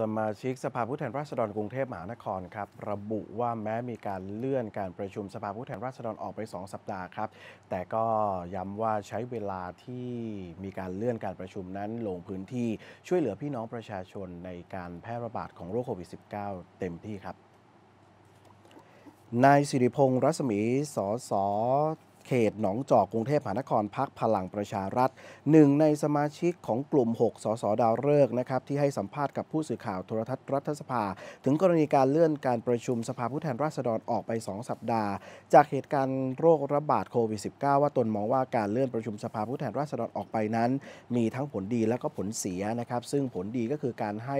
สมาชิกสภาผู้แทนราษฎรกรุงเทพมหานครครับระบุว่าแม้มีการเลื่อนการประชุมสภาผู้แทนราษฎรออกไป 2 สัปดาห์ครับแต่ก็ย้ำว่าใช้เวลาที่มีการเลื่อนการประชุมนั้นลงพื้นที่ช่วยเหลือพี่น้องประชาชนในการแพร่ระบาดของโรคโควิด -19 เต็มที่ครับนายสิริพงศ์รัศมีสสเขต หนองจอกกรุงเทพมหานครพักพลังประชารัฐหนึ่งในสมาชิกของกลุ่ม 6สสดาวฤกษ์นะครับ ที่ให้สัมภาษณ์กับผู้สื่อข่าวโทรทัศน์รัฐสภา ถึงกรณีการเลื่อนการประชุมสภาผู้แทนราษฎรออกไป 2 สัปดาห์ จากเหตุการณ์โรคระบาดโควิด -19 ว่าตนมองว่าการเลื่อนประชุมสภาผู้แทนราษฎรออกไปนั้นมีทั้งผลดีและก็ผลเสียนะครับซึ่งผลดีก็คือการให้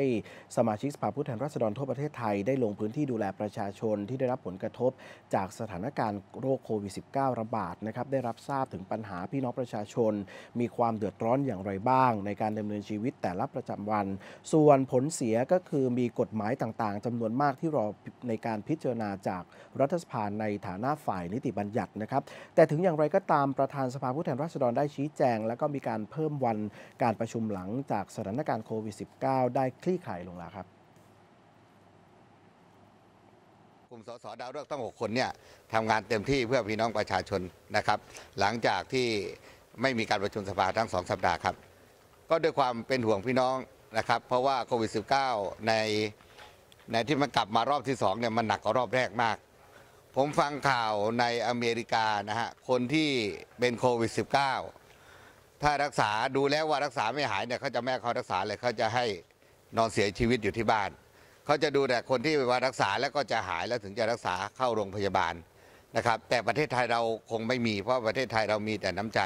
สมาชิกสภาผู้แทนราษฎรทั่วประเทศไทยได้ลงพื้นที่ดูแลประชาชนที่ได้รับผลกระทบจากสถานการณ์โรคโควิด -19 ระบาดดนะครับได้รับทราบถึงปัญหาพี่น้องประชาชน มีความเดือดร้อนอย่างไรบ้างในการดำเนินชีวิตแต่ละประจำวัน ส่วนผลเสียก็คือมีกฎหมายต่างๆ จำนวนมากที่รอในการพิจารณาจากรัฐสภาในฐานะฝ่ายนิติบัญญัตินะครับ แต่ถึงอย่างไรก็ตามประธานสภาผู้แทนราษฎรได้ชี้แจง และก็มีการเพิ่มวันการประชุมหลังจากสถานการณ์โควิด -19 ได้คลี่คลายลงแล้วครับกลุ่มสสดาวฤกษ์ทั้งกคนเนี่ยทำงานเต็มที่เพื่อพี่น้องประชาชนนะครับ หลังจากที่ไม่มีการประชุมสภาทั้งสองสัปดาห์ครับ ก็ด้วยความเป็นห่วงพี่น้องนะครับเพราะว่าโควิด -19 ในในที่มันกลับมารอบที่2เนี่ยมันหนักกว่ารอบแรกมาก ผมฟังข่าวในอเมริกานะฮะคนที่เป็นโควิด -19 ถ้ารักษาดูแล้วว่ารักษาไม่หายเนี่ยเขาจะไม่เขารักษาเลยเขาจะให้นอนเสียชีวิตอยู่ที่บ้านเขาจะดูแต่คนที่มารักษาแล้วก็จะหายแล้วถึงจะรักษาเข้าโรงพยาบาลนะครับ แต่ประเทศไทยเราคงไม่มีเพราะประเทศไทยเรามีแต่น้ำใจ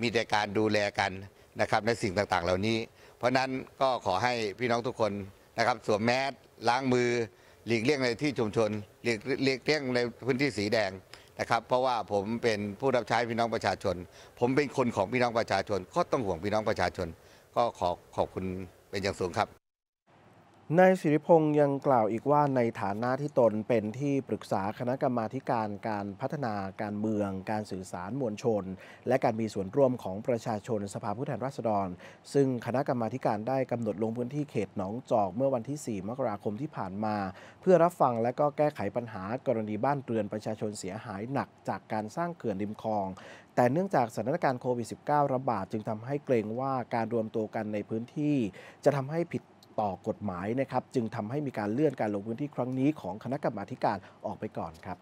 มีแต่การดูแลกันนะครับในสิ่งต่างๆ เหล่านี้ เพราะนั้นก็ขอให้พี่น้องทุกคนนะครับสวมแมสล้างมือ หลีกเลี่ยงในที่ชุมชนหลีกเลี่ยงในพื้นที่สีแดงนะครับเพราะว่าผมเป็นผู้รับใช้พี่น้องประชาชน ผมเป็นคนของพี่น้องประชาชน ก็ต้องห่วงพี่น้องประชาชน ก็ขอขอบคุณเป็นอย่างสูงครับนายสิริพงษ์ยังกล่าวอีกว่าในฐานะที่ตนเป็นที่ปรึกษาคณะกรรมาการการพัฒนาการเมือง การสื่อสารมวลชน และการมีส่วนร่วมของประชาชนสภาผู้แทนราษฎร ซึ่งคณะกรรมาการได้กำหนดลงพื้นที่เขตหนองจอกเมื่อวันที่ 4 มกราคมที่ผ่านมา เพื่อรับฟังและก็แก้ไขปัญหากรณีบ้านเรือนประชาชนเสียหายหนักจากการสร้างเขื่อนริมคลองแต่เนื่องจากสถานการณ์โควิด -19 ระบาดจึงทำให้เกรงว่าการรวมตัวกันในพื้นที่ จะทำให้ผิดต่อกฎหมายนะครับ จึงทำให้มีการเลื่อนการลงพื้นที่ครั้งนี้ ของคณะกรรมาการออกไปก่อนครับ